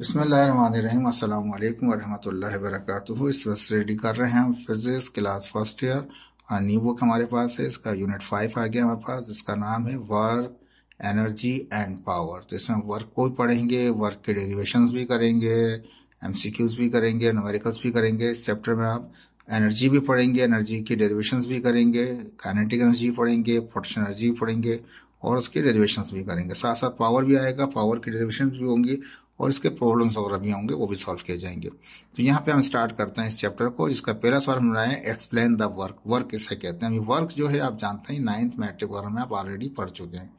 बसमीम अल्लाम वरहमल इस वक्त रेडी कर रहे हैं हम फिजिक्स क्लास फर्स्ट ईयर और न्यू बुक हमारे पास है इसका यूनिट फाइव आ गया हमारे पास जिसका नाम है वर्क एनर्जी एंड पावर तो इसमें वर्क को भी पढ़ेंगे वर्क के डेरिवेशन भी करेंगे एम भी करेंगे नोमेरिकल्स भी करेंगे इस चैप्टर में आप एनर्जी भी पढ़ेंगे एनर्जी की डेरिवेशन भी करेंगे काइनेटिक एनर्जी पढ़ेंगे पोटेंशियल एनर्जी पढ़ेंगे और उसके डेरिवेशन भी करेंगे साथ साथ पावर भी आएगा पावर की डेरिवेशन भी होंगी और इसके प्रॉब्लम्स वगैरह भी होंगे वो भी सॉल्व किए जाएंगे तो यहाँ पे हम स्टार्ट करते हैं इस चैप्टर को जिसका पहला सवाल हम है एक्सप्लेन द वर्क वर्क किसे कहते हैं अभी वर्क जो है आप जानते हैं नाइन्थ मैट्रिक वगैरह में आप ऑलरेडी पढ़ चुके हैं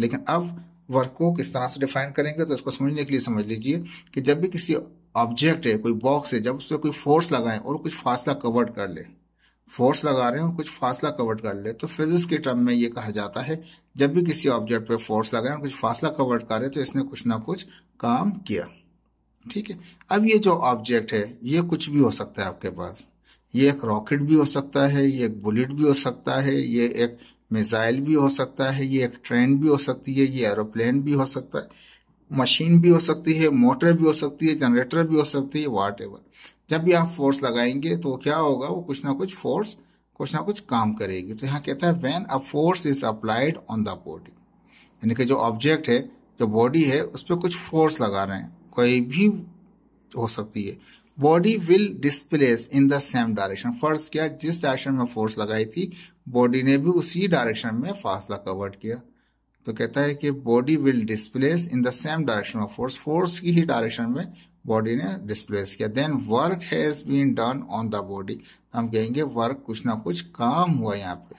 लेकिन अब वर्क को किस तरह से डिफाइन करेंगे तो इसको समझने के लिए समझ लीजिए कि जब भी किसी ऑब्जेक्ट है कोई बॉक्स है जब उस पर कोई फोर्स लगाएं और कुछ फासला कवर्ड कर ले फोर्स लगा रहे हैं और कुछ फासला कवर कर ले तो फिजिक्स के टर्म में ये कहा जाता है जब भी किसी ऑब्जेक्ट पे फोर्स लगाए और कुछ फासला कवर करे तो इसने कुछ ना कुछ काम किया ठीक है अब ये जो ऑब्जेक्ट है ये कुछ भी हो सकता है आपके पास ये एक रॉकेट भी हो सकता है ये एक बुलेट भी हो सकता है ये एक मिसाइल भी हो सकता है ये एक ट्रेन भी हो सकती है ये एरोप्लेन भी हो सकता है मशीन भी हो सकती है मोटर भी हो सकती है जनरेटर भी हो सकती है वाट एवर जब भी आप फोर्स लगाएंगे तो क्या होगा वो कुछ ना कुछ फोर्स कुछ ना कुछ काम करेगी तो यहाँ कहता है when a force is applied on the body यानी कि जो ऑब्जेक्ट है जो बॉडी है उस पर कुछ फोर्स लगा रहे हैं कोई भी हो सकती है body will displace in the same direction फर्ज क्या जिस डायरेक्शन में फोर्स लगाई थी बॉडी ने भी उसी डायरेक्शन में फासला कवर किया तो कहता है कि body will displace in the same direction of force force की ही डायरेक्शन में बॉडी ने डिस्प्लेस किया then work has been done on the body हम कहेंगे वर्क कुछ ना कुछ काम हुआ यहाँ पे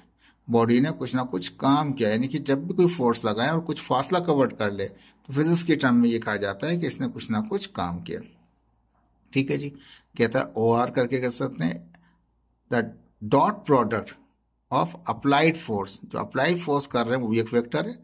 बॉडी ने कुछ ना कुछ काम किया यानी कि जब भी कोई फोर्स लगाए और कुछ फासला कवर कर ले तो फिजिक्स के टर्म में ये कहा जाता है कि इसने कुछ ना कुछ काम किया ठीक है जी कहता है ओ आर करके कह सकते हैं the dot product of applied force जो अप्लाइड फोर्स कर रहे हैं वो भी एक वेक्टर है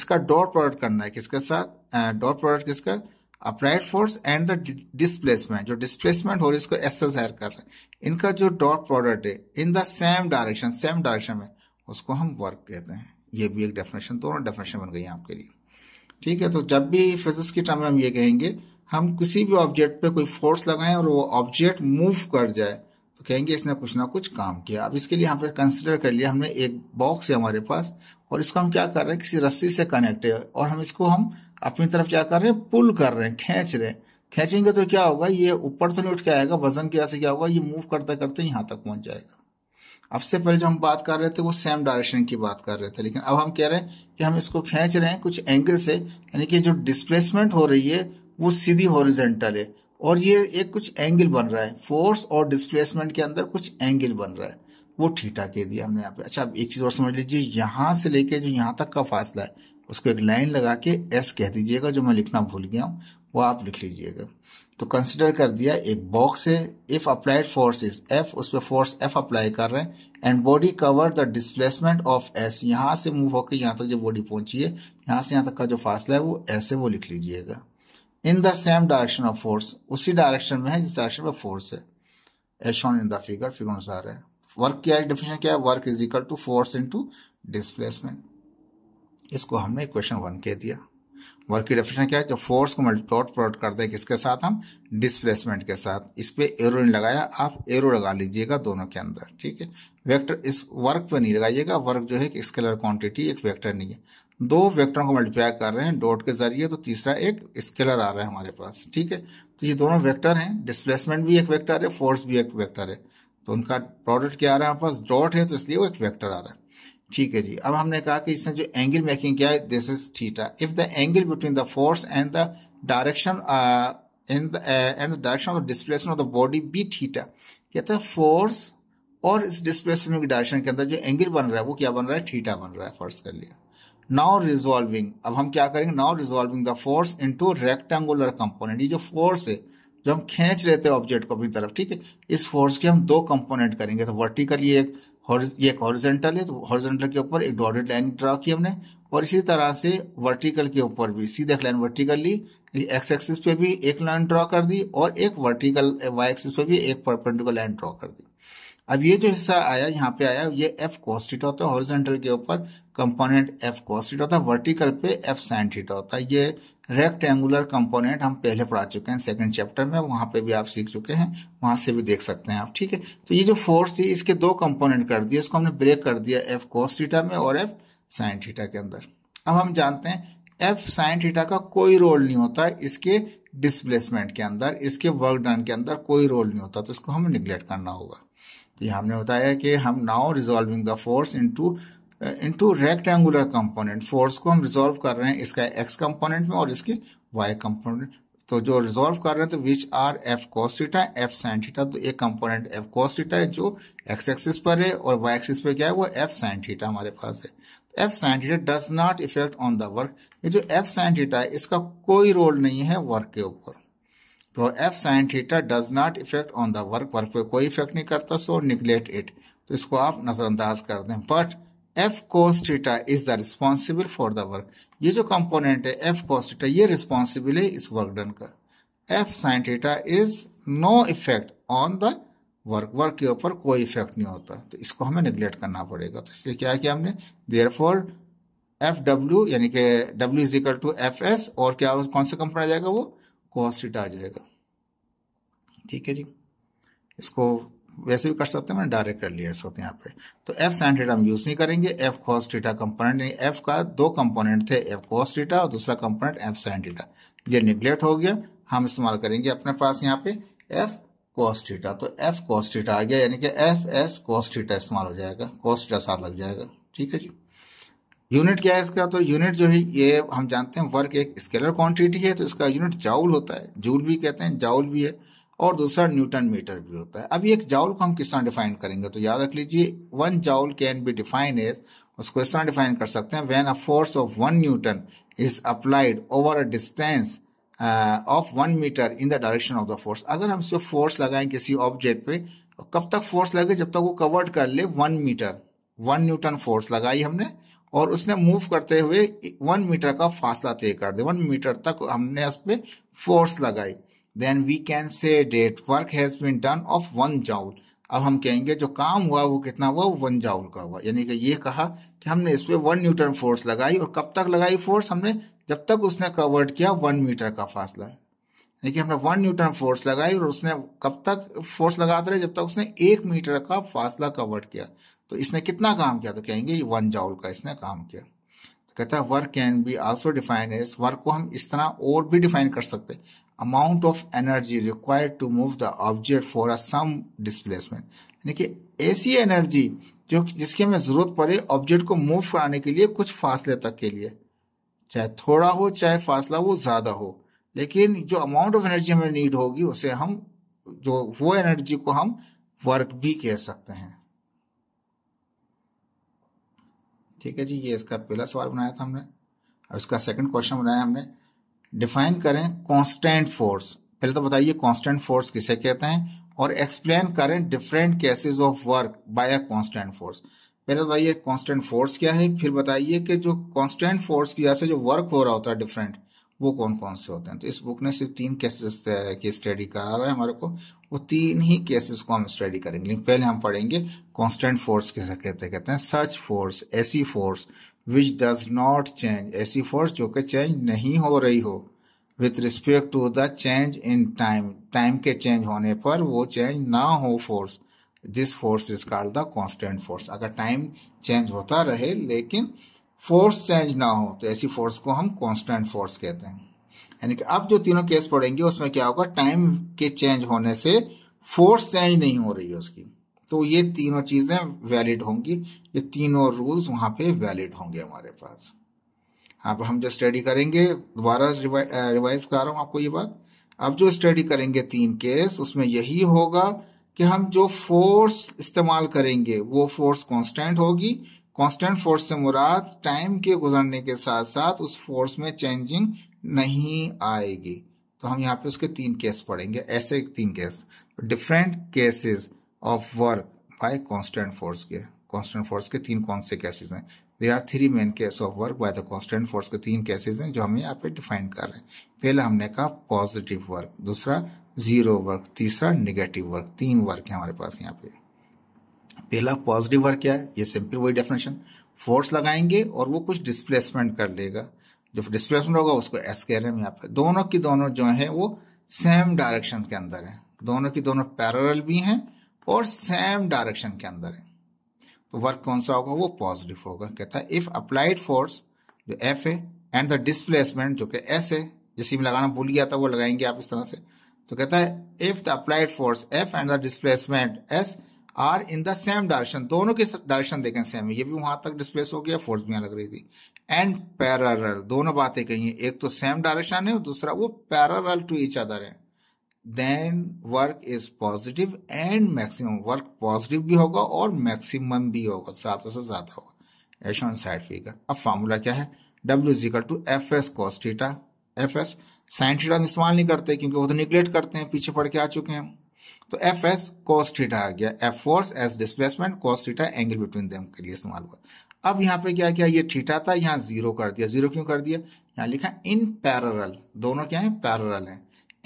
इसका डॉट प्रोडक्ट करना है किसके साथ डॉट प्रोडक्ट किसका upright force and the displacement जो डिस्प्लेसमेंट है इसको एस से कर रहे हैं इनका जो डॉट प्रोडक्ट है in the same direction same direction में उसको हम वर्क कहते हैं ये भी एक डेफिनेशन दोनों डेफिनेशन बन गई है आपके लिए ठीक है तो जब भी फिजिक्स की टर्म में हम ये कहेंगे हम किसी भी ऑब्जेक्ट पे कोई फोर्स लगाएं और वो ऑब्जेक्ट मूव कर जाए तो कहेंगे इसने कुछ ना कुछ काम किया अब इसके लिए हम कंसिडर कर लिया हमने एक बॉक्स है हमारे पास और इसको हम क्या कर रहे हैं किसी रस्सी से कनेक्ट है और हम इसको हम अपनी तरफ क्या कर रहे हैं पुल कर रहे हैं खींच रहे हैं खींचेंगे तो क्या होगा ये ऊपर से नहीं उठ के आएगा वजन की वजह से क्या होगा ये मूव करते करते यहाँ तक पहुंच जाएगा अब से पहले जो हम बात कर रहे थे वो सेम डायरेक्शन की बात कर रहे थे लेकिन अब हम कह रहे हैं कि हम इसको खींच रहे हैं कुछ एंगल से यानी कि जो डिस्प्लेसमेंट हो रही है वो सीधी हॉरिजेंटल है और ये एक कुछ एंगल बन रहा है फोर्स और डिस्प्लेसमेंट के अंदर कुछ एंगल बन रहा है वो ठीठा के दिया हमने यहाँ पे अच्छा एक चीज़ और समझ लीजिए यहाँ से लेके जो यहाँ तक का फासला है उसको एक लाइन लगा के एस कह दीजिएगा जो मैं लिखना भूल गया हूँ वो आप लिख लीजिएगा तो कंसिडर कर दिया एक बॉक्स है if applied force is F उस पर फोर्स एफ अप्लाई कर रहे हैं and body cover the displacement of S यहाँ से मूव होकर यहाँ तक जो बॉडी पहुंची है यहाँ से यहाँ तक का जो फासला है वो एस है वो लिख लीजिएगा in the same direction of force उसी डायरेक्शन में है जिस डायरेक्शन में फोर्स है shown in the figure figure अनुसार है वर्क क्या है डिफिनेशन क्या है work is equal to force to displacement इसको हमने इक्वेशन वन कह दिया वर्क की डेफिनेशन क्या है जब फोर्स को मल्टीपॉट प्रोडक्ट करते हैं किसके साथ हम डिस्प्लेसमेंट के साथ इस पर एरो नहीं लगाया आप एरो लगा लीजिएगा दोनों के अंदर ठीक है वेक्टर इस वर्क पे नहीं लगाइएगा वर्क जो है एक स्केलर क्वांटिटी एक वेक्टर नहीं है दो वेक्टरों को मल्टीप्लाई कर रहे हैं डॉट के जरिए तो तीसरा एक स्केलर आ रहा है हमारे पास ठीक है तो ये दोनों वेक्टर हैं डिस्प्लेसमेंट भी एक वेक्टर है फोर्स भी एक वेक्टर है तो उनका प्रोडक्ट क्या आ रहा है हमारे पास डॉट है तो इसलिए वो एक वेक्टर आ रहा है ठीक है जी अब हमने कहा कि इसने जो एंगल मेकिंग किया है this is theta if the angle between the force and the direction in and direction of the displacement of the body be theta कहता है फोर्स और इस डिस्प्लेसमेंट डायरेक्शन के अंदर जो एंगल बन रहा है वो क्या बन रहा है थीटा बन रहा है फर्स कर लिया नाउ रिजॉल्विंग अब हम क्या करेंगे now resolving the force into rectangular component ये जो फोर्स है जो हम खींच रहे थे ऑब्जेक्ट को अपनी तरफ ठीक है इस फोर्स के हम दो कंपोनेंट करेंगे तो वर्टिकली एक ये एक हॉरिजेंटल है तो हॉरिजेंटल के ऊपर एक डॉटेड लाइन ड्रा की हमने और इसी तरह से वर्टिकल के ऊपर भी सीधे एक लाइन वर्टिकल ली एक्स एक्सिस पे भी एक लाइन ड्रा कर दी और एक वर्टिकल वाई एक्सिस पे भी एक परपेंडिकुलर लाइन ड्रा कर दी अब ये जो हिस्सा आया यहाँ पे आया ये एफ कॉस्टिट होता है हॉरिजेंटल के ऊपर कंपोनेंट एफ कॉस्टिट होता है वर्टिकल पे एफ साइन थीटा होता है ये रेक्टेंगुलर कंपोनेंट हम पहले पढ़ा चुके हैं सेकंड चैप्टर में वहाँ पे भी आप सीख चुके हैं वहाँ से भी देख सकते हैं आप ठीक है तो ये जो फोर्स थी इसके दो कंपोनेंट कर दिए इसको हमने ब्रेक कर दिया एफ कोस थीटा में और एफ साइन थीटा के अंदर अब हम जानते हैं एफ साइन थीटा का कोई रोल नहीं होता इसके डिस्प्लेसमेंट के अंदर इसके वर्क डन के अंदर कोई रोल नहीं होता तो इसको हमें निग्लेक्ट करना होगा तो ये हमने बताया कि हम now resolving the force into into rectangular component force को हम रिजॉल्व कर रहे हैं इसका एक्स कंपोनेंट में और इसकी वाई कंपोनेंट तो जो रिजोल्व कर रहे हैं तो which are F cos theta F sin theta तो एक कंपोनेंट एफ कॉस्टा है जो एक्स एक्सिस पर है और वाई एक्सिस पर क्या है वो एफ थीटा हमारे पास है F F theta does not effect on the work ये जो एफ साइनठीटा है इसका कोई रोल नहीं है वर्क के ऊपर तो F sine theta does not effect on the work work पे कोई इफेक्ट नहीं करता सो निगलेक्ट इट तो इसको आप नज़रअंदाज कर दें but F cos theta is the responsible for the work ये जो कंपोनेंट है एफ कोस ये रिस्पॉन्सिबल है इस वर्क डन का F sine is no effect on the work work के ऊपर कोई इफेक्ट नहीं होता तो इसको हमें निगलेक्ट करना पड़ेगा तो इसलिए क्या किया हमने देयर फॉर एफ डब्ल्यू यानी कि W is equal to F S और क्या कौन सा कंपोनेंट आ जाएगा वो कोस्टिटा आ जाएगा ठीक है जी इसको वैसे भी कर सकते हैं मैंने डायरेक्ट कर लिया इस वक्त यहाँ पे तो एफ साइन थीटा हम यूज़ नहीं करेंगे F cos theta component F का दो कंपोनेंट थे एफ कॉस थीटा और दूसरा कंपोनेंट एफ साइन थीटा ये निगलेक्ट हो गया हम इस्तेमाल करेंगे अपने पास यहाँ पे एफ कॉस थीटा तो एफ कॉस थीटा आ गया यानी कि एफ एस कॉस थीटा इस्तेमाल हो जाएगा कॉस थीटा साथ लग जाएगा ठीक है जी यूनिट क्या है इसका तो यूनिट जो है ये हम जानते हैं वर्क एक स्केलर क्वांटिटी है तो इसका यूनिट जाउल होता है जूल भी कहते हैं जाउल भी है और दूसरा न्यूटन मीटर भी होता है अब एक जाउल को हम किस तरह डिफाइन करेंगे तो याद रख लीजिए one joule can be define as उसको इस तरह डिफाइन कर सकते हैं when a force of one newton is applied over a distance of one metre in the direction of the force अगर हम सिर्फ फोर्स लगाएं किसी ऑब्जेक्ट पे तो कब तक फोर्स लगे जब तक वो कवर्ड कर ले one metre one newton force लगाई हमने और उसने मूव करते हुए वन मीटर का फासला तय कर दिया वन मीटर तक हमने उस पर फोर्स लगाई then we can say that work has been done of one joule अब हम कहेंगे जो काम हुआ वो कितना हुआ वो वन जाउल का हुआ यानी कि ये कहा कि हमने इस पर वन न्यूटन फोर्स लगाई और कब तक लगाई फोर्स हमने जब तक उसने कवर्ड किया वन मीटर का फासला यानी कि हमने वन न्यूटन फोर्स लगाई और उसने कब तक फोर्स लगाते रहे जब तक उसने एक मीटर का फासला कवर्ड किया तो इसने कितना काम किया तो कहेंगे ये वन जाउल का इसने काम किया तो कहता है work can be also define as work को हम इस तरह और भी डिफाइन कर सकते हैं amount of energy required to move the object for a some displacement यानी कि ऐसी एनर्जी जो जिसकी हमें ज़रूरत पड़े ऑब्जेक्ट को मूव कराने के लिए कुछ फासले तक के लिए चाहे थोड़ा हो चाहे फासला वो ज़्यादा हो लेकिन जो अमाउंट ऑफ एनर्जी हमें नीड होगी उसे हम जो वो एनर्जी को हम वर्क भी कह सकते हैं ठीक है जी ये इसका पहला सवाल बनाया था हमने और इसका सेकंड क्वेश्चन बनाया हमने डिफाइन करें कांस्टेंट फोर्स पहले तो बताइए कांस्टेंट फोर्स किसे कहते हैं और एक्सप्लेन करें different cases of work by a constant force पहले बताइए कांस्टेंट फोर्स क्या है फिर बताइए कि जो कांस्टेंट फोर्स की वजह से जो वर्क हो रहा होता है डिफरेंट वो कौन कौन से होते हैं तो इस बुक ने सिर्फ तीन केसेस की स्टडी करा रहा है हमारे को वो तीन ही केसेस को हम स्टडी करेंगे लेकिन पहले हम पढ़ेंगे कांस्टेंट फोर्स कैसे कहते कहते हैं सर्च फोर्स एसी force which does not change ऐसी फोर्स जो कि चेंज नहीं हो रही हो with respect to the change in time time के चेंज होने पर वो चेंज ना हो force this force is called the constant force अगर टाइम चेंज होता रहे लेकिन फोर्स चेंज ना हो तो ऐसी फोर्स को हम कॉन्स्टेंट फोर्स कहते हैं यानी कि अब जो तीनों केस पढ़ेंगे उसमें क्या होगा टाइम के चेंज होने से फोर्स चेंज नहीं हो रही है उसकी तो ये तीनों चीजें वैलिड होंगी ये तीनों रूल्स वहां पे वैलिड होंगे हमारे पास अब हम जो स्टडी करेंगे दोबारा रिवाइज करा रहा हूँ आपको ये बात अब जो स्टडी करेंगे तीन केस उसमें यही होगा कि हम जो फोर्स इस्तेमाल करेंगे वो फोर्स कांस्टेंट होगी कांस्टेंट फोर्स से मुराद टाइम के गुजरने के साथ साथ उस फोर्स में चेंजिंग नहीं आएगी तो हम यहाँ पे उसके तीन केस पढ़ेंगे ऐसे तीन case different cases of work by constant force के कांस्टेंट फोर्स के तीन कौन से केसेस हैं they are three main case of work by the constant force के तीन केसेस हैं जो हम यहाँ पे डिफाइन कर रहे हैं पहला हमने कहा पॉजिटिव वर्क दूसरा जीरो वर्क तीसरा निगेटिव वर्क तीन वर्क है हमारे पास यहाँ पे पहला पॉजिटिव वर्क क्या है ये सिंपल वही डेफिनेशन फोर्स लगाएंगे और वो कुछ डिस्प्लेसमेंट कर लेगा जो डिस्प्लेसमेंट होगा उसको एस कह रहे हैं यहाँ पे दोनों की दोनों जो है वो सेम डायरेक्शन के अंदर है दोनों की दोनों पैरल भी हैं और सेम डायरेक्शन के अंदर है तो वर्क कौन सा होगा वो पॉजिटिव होगा कहता है इफ अप्लाइड फोर्स जो एफ है एंड द डिस्प्लेसमेंट जो कि एस है जैसे में लगाना भूल गया था वो लगाएंगे आप इस तरह से तो कहता है if the applied force F and the displacement S are in the same direction दोनों के डायरेक्शन देखें सेम ये भी वहां तक डिस्प्लेस हो गया फोर्स भी यहाँ लग रही थी एंड पैरल दोनों बातें कही एक तो सेम डायरेक्शन है दूसरा वो पैरल टू इच अदर है then work is positive and maximum work positive भी होगा और मैक्सिमम भी होगा ज्यादा से ज्यादा होगा एश ऑन साइड फिगर अब फार्मूला क्या है W is equal to F S cos theta F S sine theta हम इस्तेमाल नहीं करते क्योंकि वो तो निगलेक्ट करते हैं पीछे पड़ के आ चुके हैं तो एफ एस कॉस थीटा आ गया F force S displacement cos theta angle between them के लिए इस्तेमाल हुआ अब यहाँ पे क्या किया ये थीटा था यहाँ जीरो कर दिया जीरो क्यों कर दिया यहाँ लिखा इन पैरल दोनों क्या है पैरल है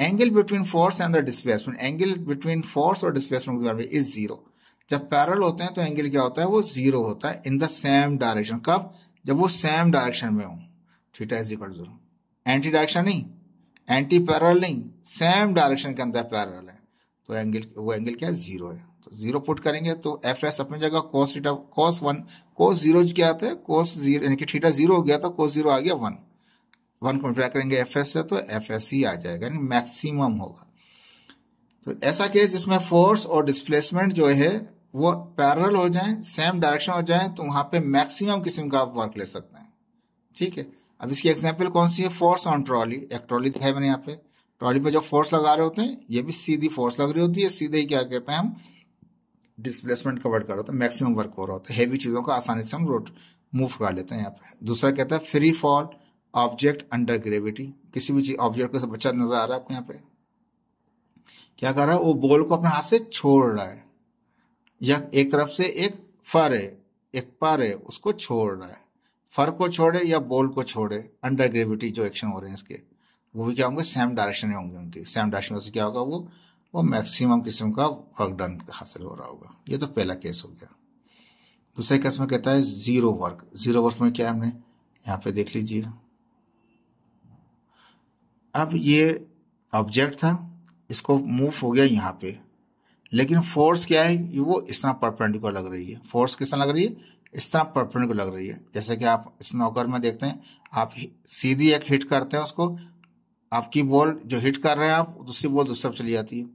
angle between force and the displacement angle between force और डिस्प्लेसमेंट इज जीरो जब पैरल होते हैं तो एंगल क्या होता है वो जीरो होता है इन द सेम डायरेक्शन कब जब वो सेम डायरेक्शन में हो theta is equal to anti direction नहीं एंटी पैरल नहीं सेम डायरेक्शन के अंदर पैरल है तो एंगल वो एंगल क्या है जीरो है तो जीरो पुट करेंगे तो एफ एस अपनी जगह cos theta cos one cos zero क्या आता है कोस जीरो यानी कि थीटा जीरो हो गया तो कोस जीरो आ गया वन वन मल्टीप्लाई करेंगे एफ एस से तो एफ एस ही आ जाएगा यानी मैक्सिमम होगा तो ऐसा केस जिसमें फोर्स और डिस्प्लेसमेंट जो है वो पैरल हो जाए सेम डायरेक्शन हो जाए तो वहां पे मैक्सिमम किस्म का आप वर्क ले सकते हैं ठीक है अब इसकी एग्जाम्पल कौन सी है फोर्स ऑन ट्रॉली एक ट्रॉली दिखाई मैंने यहाँ पे ट्रॉली पे जो फोर्स लगा रहे होते हैं ये भी सीधी फोर्स लग रही होती है सीधे ही क्या कहते हैं हम डिस्प्लेसमेंट कवर कर रहे होते हैं मैक्सिमम वर्क हो रहा होता है हैवी चीज़ों को आसानी से हम रोड मूव कर लेते हैं यहाँ पे दूसरा कहता है free fall object under gravity किसी भी चीज ऑब्जेक्ट को बच्चा नजर आ रहा है आपको यहाँ पे क्या कर रहा है वो बॉल को अपने हाथ से छोड़ रहा है या एक तरफ से एक फर है एक पर है उसको छोड़ रहा है फर को छोड़े या बॉल को छोड़े अंडर ग्रेविटी जो एक्शन हो रहे हैं इसके वो भी क्या होंगे सेम डायरेक्शन में होंगे उनके सेम डायरेक्शन से क्या होगा वो वो मैक्सिमम किस्म का वर्क डन हासिल हो रहा होगा ये तो पहला केस हो गया दूसरे केस में कहता है जीरो वर्क जीरो वर्क में क्या हमने यहाँ पे देख लीजिए अब ये ऑब्जेक्ट था इसको मूव हो गया यहाँ पे लेकिन फोर्स क्या है वो इस तरह परपेंडिकुलर लग रही है फोर्स किस तरह लग रही है इस तरह परपेंडिकुलर लग रही है जैसे कि आप नौकर में देखते हैं आप सीधी एक हिट करते हैं उसको आपकी बॉल जो हिट कर रहे हैं आप दूसरी बॉल दूसरी तरफ चली जाती है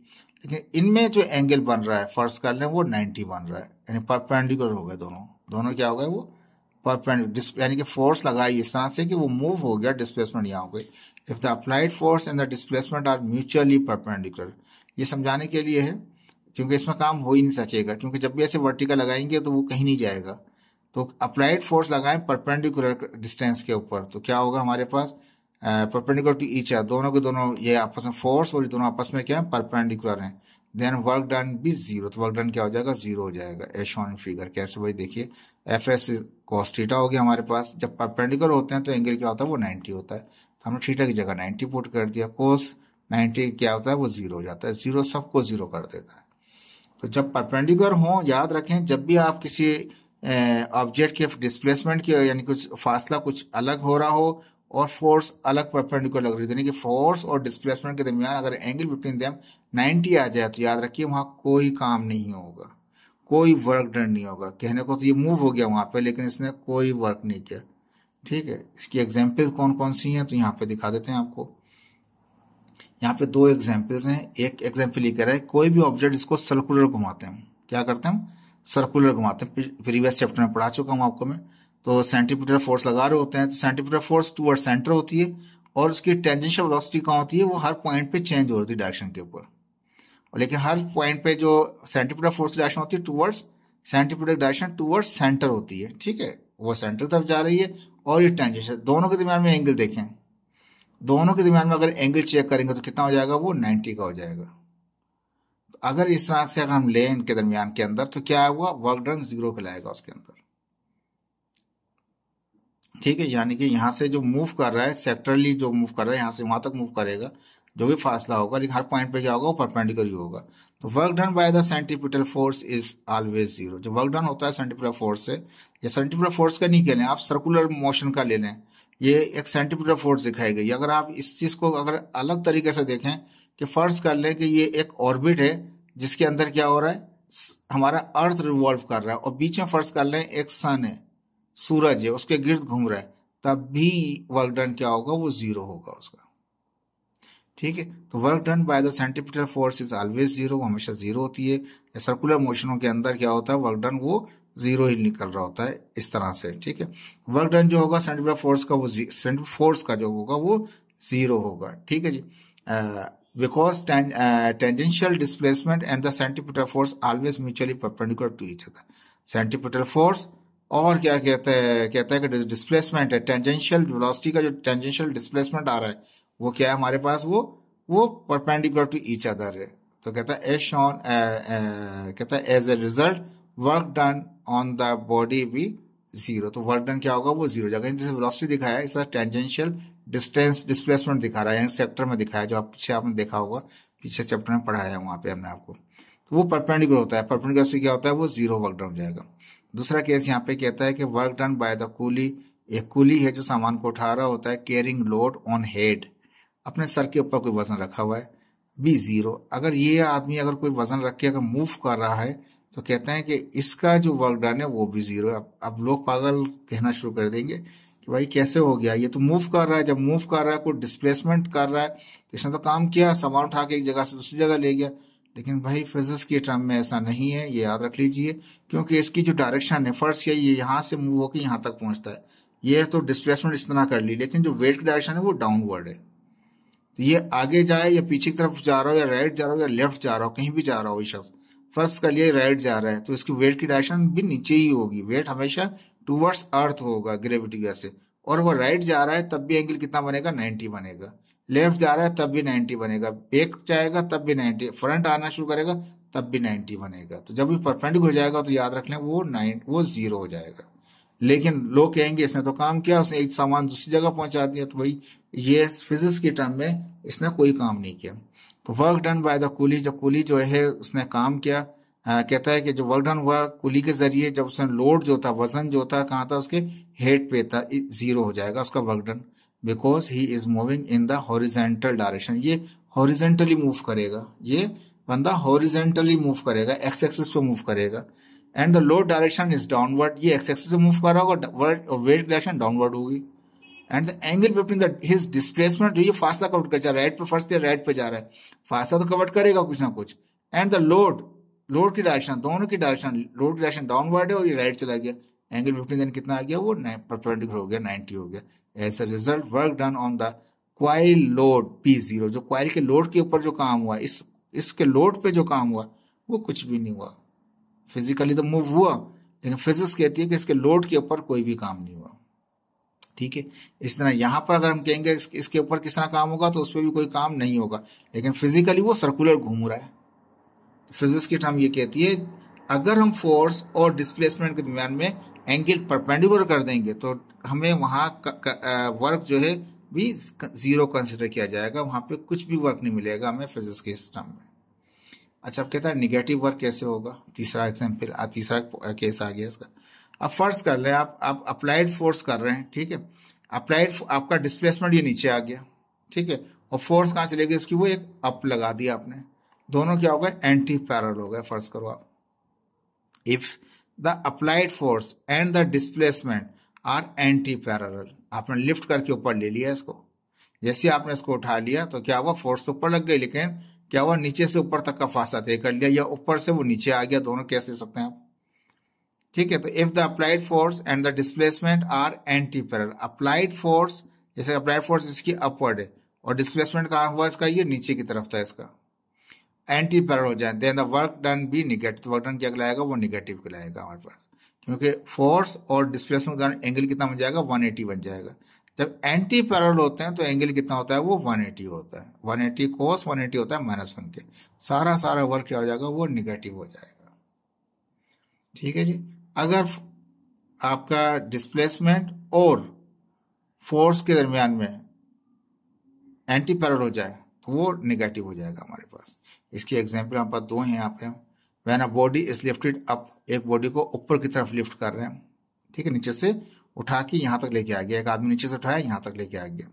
लेकिन इनमें जो एंगल बन रहा है फर्स्ट कर लें वो नाइन्टी बन रहा है यानी परपेंडिकुलर हो गए दोनों दोनों क्या हो गए वो परपेंडिकुलर यानी कि फोर्स लगाई इस तरह से कि वो मूव हो गया डिस्प्लेसमेंट यहाँ हो गई if the applied force and the displacement are mutually perpendicular ये समझाने के लिए है क्योंकि इसमें काम हो ही नहीं सकेगा क्योंकि जब भी ऐसे वर्टिकल लगाएंगे तो वो कहीं नहीं जाएगा तो अप्लाइड फोर्स लगाएं परपेंडिकुलर डिस्टेंस के ऊपर तो क्या होगा हमारे पास परपेंडिकुलर टू ईच है दोनों के दोनों ये आपस में फोर्स और ये दोनों आपस में क्या है परपेंडिकुलर हैं देन वर्क डन भी जीरो तो वर्क डन क्या हो जाएगा जीरो हो जाएगा ऑन फिगर कैसे भाई देखिए एफ एस कॉस्टिटा हो गया हमारे पास जब परपेंडिकुलर होते हैं तो एंगल क्या होता है वो नाइन्टी होता है तो हमने थीटा की जगह नाइन्टी पुट कर दिया कोस नाइन्टी क्या होता है वो जीरो हो जाता है जीरो सबको जीरो कर देता है तो जब परपेंडिकुलर हो याद रखें जब भी आप किसी ऑब्जेक्ट के डिस्प्लेसमेंट के यानी कुछ फासला कुछ अलग हो रहा हो और फोर्स अलग परपेंडिकुलर लग रही है यानी कि फोर्स और डिस्प्लेसमेंट के दरमियान अगर एंगल बिटवीन देम 90 आ जाए तो याद रखिए वहाँ कोई काम नहीं होगा कोई वर्क डन नहीं होगा कहने को तो ये मूव हो गया वहाँ पे लेकिन इसने कोई वर्क नहीं किया ठीक है इसकी एग्जाम्पल कौन कौन सी हैं तो यहाँ पे दिखा देते हैं आपको यहाँ पे दो एग्जाम्पल्स हैं एक एग्जाम्पल ये कह रहा है कोई भी ऑब्जेक्ट इसको सर्कुलर घुमाते हैं क्या करते हैं हम सर्कुलर घुमाते हैं प्रीवियस चैप्टर में पढ़ा चुका हूँ आपको मैं तो सेंटीपीटर फोर्स लगा रहे होते हैं तो सेंटीपीटर फोर्स टूअर्ड सेंटर होती है और उसकी टेंजेंशियल वेलोसिटी कहाँ होती है वो हर पॉइंट पे चेंज हो रही है डायरेक्शन के ऊपर लेकिन हर पॉइंट पे जो सेंटीपीटर फोर्स डायरेक्शन होती है towards centripetal direction towards centre होती है ठीक है वो सेंटर तरफ जा रही है और ये है दोनों के दरमियान में एंगल देखें दोनों के दरमियान में अगर एंगल चेक करेंगे तो कितना हो जाएगा वो नाइन्टी का हो जाएगा तो अगर इस तरह से अगर हम लें इनके दरमियान के अंदर तो क्या हुआ वर्क डन जीरो लाएगा उसके अंदर ठीक है यानी कि यहाँ से जो मूव कर रहा है सेक्टरली जो मूव कर रहा है यहाँ से वहां तक मूव करेगा जो भी फासला होगा लेकिन हर पॉइंट पे क्या होगा वो परपेंडिकुलर ही होगा तो work done by the centripetal force is always zero जो वर्क डन होता है सेंटिपिटल फोर्स से या सेंटिपिटल फोर्स का नहीं कह लें आप सर्कुलर मोशन का ले लें ये एक सेंटिपिटल फोर्स दिखाई गई अगर आप इस चीज़ को अगर अलग तरीके से देखें कि फर्ज कर लें कि ये एक ऑर्बिट है जिसके अंदर क्या हो रहा है हमारा अर्थ रिवॉल्व कर रहा है और बीच में फर्ज कर लें एक सन है सूरज है उसके गिर्द घूम रहा है तब भी वर्क डन क्या होगा वो जीरो होगा उसका ठीक है तो work done by the centripetal force is always zero वो हमेशा जीरो होती है या सर्कुलर मोशनों के अंदर क्या होता है वर्क डन वो जीरो ही निकल रहा होता है इस तरह से ठीक है वर्क डन जो होगा सेंटिपिटल फोर्स का वो सेंटिपिटल फोर्स का जो होगा वो जीरो होगा ठीक है जी because tangential displacement and the and force always mutually perpendicular to perpendicular other each force और क्या कहता है कहता है कि डिस्प्लेसमेंट है टेंजेंशियल वेलोसिटी का जो टेंजेंशियल डिस्प्लेसमेंट आ रहा है वो क्या है हमारे पास वो वो परपेंडिकुलर टू ईच अदर है तो कहता है एज शॉन uh, uh, कहता है as a result work done on the body भी जीरो तो वर्क डन क्या होगा वो जीरो जाएगा जैसे वेलोसिटी दिखाया है इसका टेंजेंशियल डिस्टेंस डिस्प्लेसमेंट दिखा रहा है यानी सेक्टर में दिखाया जो आप पीछे आपने देखा होगा पीछे चैप्टर में पढ़ाया है वहाँ पे हमने आपको तो वो परपेंडिकुलर होता है परपेंडिकुलर से क्या होता है वो जीरो वर्क डन हो जाएगा दूसरा केस यहाँ पे कहता है कि work done by the coolie एक कूली है जो सामान को उठा रहा होता है केयरिंग लोड ऑन हेड अपने सर के ऊपर कोई वजन रखा हुआ है बी जीरो अगर ये आदमी अगर कोई वजन रख के अगर मूव कर रहा है तो कहते हैं कि इसका जो वर्क डन है वो भी जीरो है अब, अब लोग पागल कहना शुरू कर देंगे कि भाई कैसे हो गया ये तो मूव कर रहा है जब मूव कर रहा है कोई डिस्प्लेसमेंट कर रहा है तो इसने तो काम किया सामान उठा के एक जगह से दूसरी जगह ले गया लेकिन भाई फिजिक्स के टर्म में ऐसा नहीं है ये याद रख लीजिए क्योंकि इसकी जो डायरेक्शन है फर्स्ट है ये यहाँ से मूव होकर यहाँ तक पहुँचता है ये तो डिस्प्लेसमेंट इस तरह कर ली लेकिन जो वेट की डायरेक्शन है वो डाउनवर्ड है तो ये आगे जाए या पीछे की तरफ जा रहा हो या राइट जा रहा हो या लेफ्ट जा रहा हो कहीं भी जा रहा हो ये शख्स फर्स्ट कर लिए राइट जा रहा है तो इसकी वेट की डायरेक्शन भी नीचे ही होगी वेट हमेशा टूवर्ड्स अर्थ होगा ग्रेविटी वैसे से और वह राइट जा रहा है तब भी एंगल कितना बनेगा नाइन्टी बनेगा लेफ्ट जा रहा है तब भी नाइन्टी बनेगा बैक जाएगा तब भी नाइन्टी फ्रंट आना शुरू करेगा तब भी नाइन्टी बनेगा तो जब भी परफेंडिक हो जाएगा तो याद रख लें वो नाइन वो जीरो हो जाएगा लेकिन लोग कहेंगे इसने तो काम किया उसने एक सामान दूसरी जगह पहुंचा दिया तो भाई ये फिजिक्स के टर्म में इसने कोई काम नहीं किया तो work done by the coolie जो कुली जो है उसने काम किया आ, कहता है कि जो वर्क डन हुआ कुली के जरिए जब उसने लोड जो था वजन जो था कहाँ था उसके हेड पे था जीरो हो जाएगा उसका work done because he is moving in the horizontal direction ये हॉरिजेंटली मूव करेगा ये बंदा हॉरिजेंटली मूव करेगा एक्स एक्सिस पे मूव करेगा and the load direction is downward ये एक्स एक्सिस से मूव कर रहा होगा वेट डायरेक्शन डाउनवर्ड होगी and the angle between the his displacement जो ये फासला कवर कर जा राइट पे फर्स्ट या राइट पे जा रहा है फास्ता तो कवर करेगा कुछ ना कुछ एंड द लोड लोड की डायरेक्शन दोनों की डायरेक्शन लोड की डायरेक्शन डाउनवर्ड है और ये राइट चला गया एंगल बिटवीन देन कितना आ गया वो परपेंडिकुलर हो गया 90 हो गया as a result work done on the coolie load be zero जो क्वाइल के लोड के ऊपर जो काम हुआ इस इसके लोड पे जो काम हुआ वो कुछ भी नहीं हुआ फिजिकली तो मूव हुआ लेकिन फिजिक्स कहती है कि इसके लोड के ऊपर कोई भी काम नहीं हुआ ठीक है इस तरह यहाँ पर अगर हम कहेंगे इस, इसके ऊपर किस तरह काम होगा तो उस पर भी कोई काम नहीं होगा लेकिन फिजिकली वो सर्कुलर घूम रहा है तो फिजिक्स की टर्म ये कहती है अगर हम फोर्स और डिस्प्लेसमेंट के दरमियान में एंगल परपेंडिकुलर कर देंगे तो हमें वहाँ वर्क जो है भी जीरो कंसिडर किया जाएगा वहाँ पे कुछ भी वर्क नहीं मिलेगा हमें फिजिक्स के सिस्टम में अच्छा अब कहता है निगेटिव वर्क कैसे होगा तीसरा एग्जाम्पल तीसरा केस आ गया इसका अब फर्ज कर रहे आप आप अप्लाइड फोर्स कर रहे हैं ठीक है अप्लाइड आपका डिस्प्लेसमेंट ये नीचे आ गया ठीक है और फोर्स कहाँ चले गई वो एक अप लगा दिया आपने दोनों क्या हो गए एंटी पैरल हो गए फर्ज करो आप if the applied force and the displacement are anti parallel आपने लिफ्ट करके ऊपर ले लिया इसको जैसे आपने इसको उठा लिया तो क्या हुआ फोर्स तो ऊपर लग गई लेकिन क्या हुआ नीचे से ऊपर तक का फासला तय कर लिया या ऊपर से वो नीचे आ गया दोनों केस ले सकते हैं आप ठीक है तो if the applied force and the displacement are anti parallel applied force जैसे अप्लाइड फोर्स इसकी अपवर्ड है और डिस्प्लेसमेंट कहा हुआ इसका ये नीचे की तरफ था इसका एंटी पैरल हो जाए then the work done be negative work done क्या कहलाएगा वो निगेटिव कहलाएगा हमारे पास क्योंकि फोर्स और डिस्प्लेसमेंट का एंगल कितना बन जाएगा 180 बन जाएगा जब एंटी पैरल होते हैं तो एंगल कितना होता है वो 180 होता है 180 एटी कोस वन होता है माइनस वन के सारा सारा वर्क क्या हो जाएगा वो निगेटिव हो जाएगा ठीक है जी अगर आपका डिस्प्लेसमेंट और फोर्स के दरमियान में एंटी पैरल हो जाए तो वो निगेटिव हो जाएगा हमारे पास इसकी एग्जाम्पल हमारे पास दो हैं यहाँ पे when a body is lifted up एक बॉडी को ऊपर की तरफ लिफ्ट कर रहे हैं ठीक है नीचे से उठा के यहां तक लेके आ गया एक आदमी नीचे से उठाया यहाँ तक लेके आ गया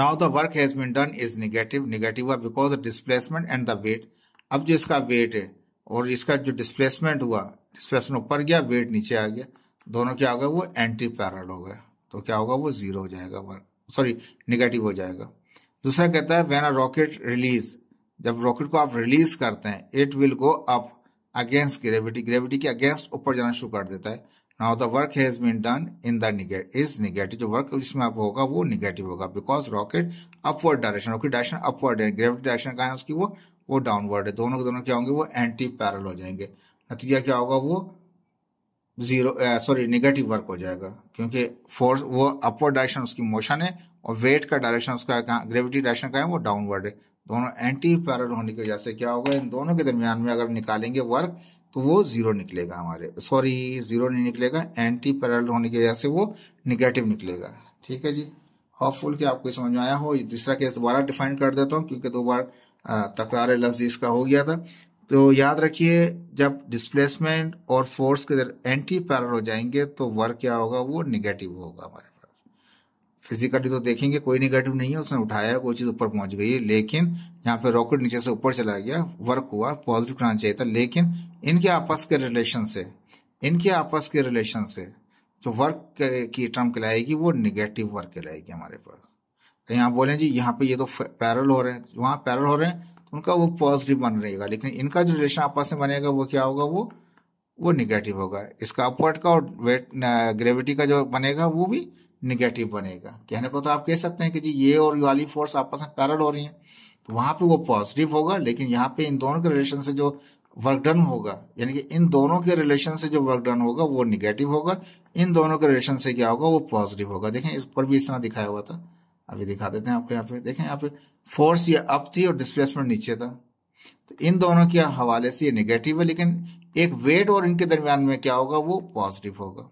now the work has been done is negative negative हुआ because the displacement and the weight अब जो इसका वेट है और इसका जो डिस्प्लेसमेंट हुआ डिस्प्लेसमेंट ऊपर गया वेट नीचे आ गया दोनों क्या हो गया वो एंटी पैरल हो गया तो क्या होगा वो जीरो हो जाएगा वर्क सॉरी निगेटिव हो जाएगा दूसरा कहता है वैन अ रॉकेट रिलीज जब रॉकेट को आप रिलीज करते हैं it will go up against gravity gravity के अगेंस्ट ऊपर जाना शुरू कर देता है now the work has been done in the is negative जो वर्क इसमें आप होगा वो निगेटिव होगा because rocket upward direction rocket direction upward है ग्रेविटी डायरेक्शन कहा है उसकी वो वो डाउनवर्ड है दोनों के दोनों क्या होंगे वो एंटी पैरल हो जाएंगे नतीजा क्या होगा वो जीरो सॉरी निगेटिव वर्क हो जाएगा क्योंकि फोर्स वो अपवर्ड डायरेक्शन उसकी मोशन है और वेट का डायरेक्शन उसका ग्रेविटी डायरेक्शन का है वो डाउनवर्ड है दोनों एंटी पैरल होने की वजह से क्या होगा इन दोनों के दरमियान में अगर निकालेंगे वर्क तो वो जीरो निकलेगा हमारे सॉरी जीरो नहीं निकलेगा एंटी पैरल होने की वजह से वो निगेटिव निकलेगा ठीक है जी हॉपफुल कि आपको समझ में आया हो तीसरा केस दोबारा डिफाइन कर देता हूँ क्योंकि दो बार तकरार लफ्ज इसका हो गया था तो याद रखिए जब डिस्प्लेसमेंट और फोर्स के एंटी पैरल हो जाएंगे तो वर्क क्या होगा वो निगेटिव होगा हमारे फिजिकली तो देखेंगे कोई निगेटिव नहीं है उसने उठाया कोई चीज़ ऊपर पहुंच गई है लेकिन यहाँ पे रॉकेट नीचे से ऊपर चला गया वर्क हुआ पॉजिटिव करना चाहिए था लेकिन इनके आपस के रिलेशन से इनके आपस के रिलेशन से जो वर्क की टर्म कहलाएगी वो निगेटिव वर्क कहलाएगी हमारे पास कहीं तो आप बोलें जी यहाँ पे ये तो पैरल हो रहे हैं वहाँ पैरल हो रहे हैं तो उनका वो पॉजिटिव बन रहेगा लेकिन इनका जो रिलेशन आपस में बनेगा वो क्या होगा वो वो निगेटिव होगा इसका अपवर्ड का और वेट ग्रेविटी का जो बनेगा वो भी निगेटिव बनेगा कहने को तो आप कह सकते हैं कि जी ये और वाली फोर्स आपस में पैरल हो रही है तो वहां पे वो पॉजिटिव होगा लेकिन यहाँ पे इन दोनों के रिलेशन से जो वर्क डन होगा यानी कि इन दोनों के रिलेशन से जो वर्क डन होगा वो निगेटिव होगा इन दोनों के रिलेशन से क्या होगा वो पॉजिटिव होगा देखें इस पर भी इस तरह दिखाया हुआ था अभी दिखा देते हैं आपको यहाँ पे देखें यहाँ पे फोर्स ये अप थी और डिस्प्लेसमेंट नीचे था तो इन दोनों के हवाले से ये निगेटिव है लेकिन एक वेट और इनके दरमियान में क्या होगा वो पॉजिटिव होगा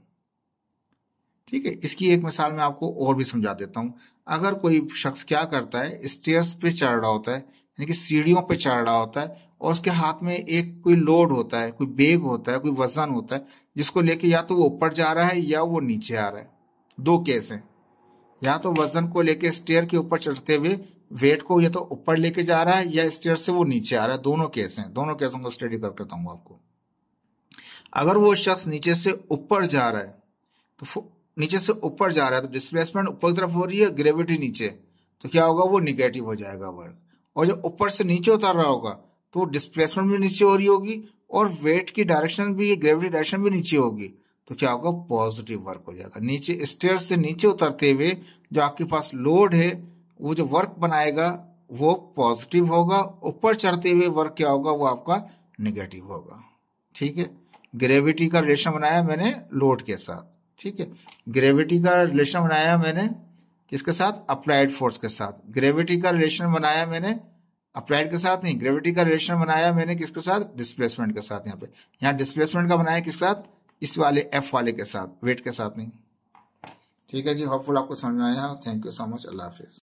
ठीक है इसकी एक मिसाल मैं आपको और भी समझा देता हूँ अगर कोई शख्स क्या करता है स्टेयर्स पे चढ़ रहा होता है यानी कि सीढ़ियों पे चढ़ रहा होता है और उसके हाथ में एक कोई लोड होता है कोई बेग होता है कोई वजन होता है जिसको लेके या तो वो ऊपर जा रहा है या वो नीचे आ रहा है दो केस हैं या तो वजन को लेके स्टेयर के ऊपर चढ़ते हुए वेट को या तो ऊपर लेके जा रहा है या स्टेयर से वो नीचे आ रहा है दोनों केस हैं दोनों केसों को स्टडी करके बताऊंगा आपको अगर वो शख्स नीचे से ऊपर जा रहा है तो नीचे से ऊपर जा रहा है तो डिस्प्लेसमेंट ऊपर की तरफ हो रही है ग्रेविटी नीचे तो क्या होगा वो निगेटिव हो जाएगा वर्क और जब ऊपर से नीचे उतर रहा होगा तो डिस्प्लेसमेंट भी नीचे हो रही होगी और वेट की डायरेक्शन भी ग्रेविटी डायरेक्शन भी नीचे होगी तो क्या होगा पॉजिटिव वर्क हो जाएगा नीचे स्टेयर से नीचे उतरते हुए जो आपके पास लोड है वो जो वर्क बनाएगा वो पॉजिटिव होगा ऊपर चढ़ते हुए वर्क क्या होगा वो आपका निगेटिव होगा ठीक है ग्रेविटी का रिलेशन बनाया मैंने लोड के साथ ठीक है ग्रेविटी का रिलेशन बनाया मैंने किसके साथ अप्लाइड फोर्स के साथ ग्रेविटी का रिलेशन बनाया मैंने अप्लाइड के साथ नहीं ग्रेविटी का रिलेशन बनाया मैंने किसके साथ डिस्प्लेसमेंट के साथ यहाँ पे यहाँ डिस्प्लेसमेंट का बनाया किसके साथ इस वाले एफ वाले के साथ वेट के साथ नहीं ठीक है जी होपफुल आपको समझ में आया थैंक यू सो मच अल्लाह हाफिज़